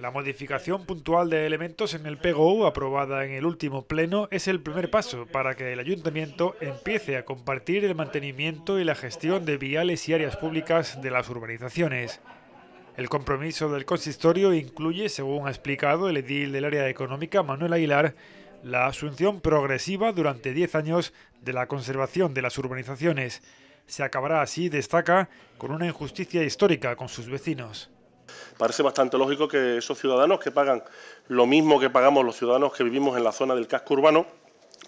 La modificación puntual de elementos en el PGO aprobada en el último pleno es el primer paso para que el ayuntamiento empiece a compartir el mantenimiento y la gestión de viales y áreas públicas de las urbanizaciones. El compromiso del consistorio incluye, según ha explicado el edil del área económica Manuel Aguilar, la asunción progresiva durante 10 años de la conservación de las urbanizaciones. Se acabará así, destaca, con una injusticia histórica con sus vecinos. Parece bastante lógico que esos ciudadanos que pagan lo mismo que pagamos los ciudadanos que vivimos en la zona del casco urbano,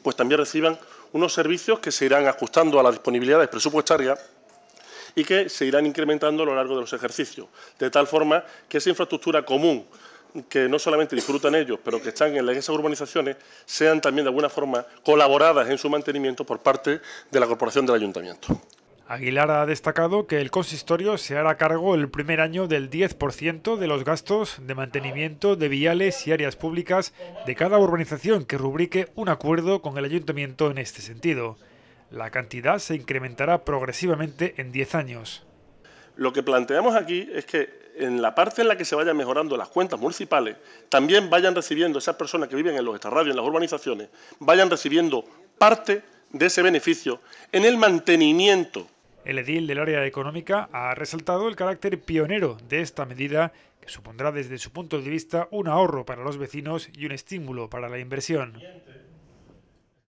pues también reciban unos servicios que se irán ajustando a las disponibilidades presupuestarias y que se irán incrementando a lo largo de los ejercicios, de tal forma que esa infraestructura común que no solamente disfrutan ellos, pero que están en esas urbanizaciones, sean también de alguna forma colaboradas en su mantenimiento por parte de la Corporación del Ayuntamiento. Aguilar ha destacado que el consistorio se hará cargo el primer año del 10% de los gastos de mantenimiento de viales y áreas públicas de cada urbanización que rubrique un acuerdo con el ayuntamiento en este sentido. La cantidad se incrementará progresivamente en 10 años. Lo que planteamos aquí es que en la parte en la que se vayan mejorando las cuentas municipales, también vayan recibiendo esas personas que viven en los extrarradios, en las urbanizaciones, vayan recibiendo parte de ese beneficio en el mantenimiento el edil del área económica ha resaltado el carácter pionero de esta medida que supondrá desde su punto de vista un ahorro para los vecinos y un estímulo para la inversión.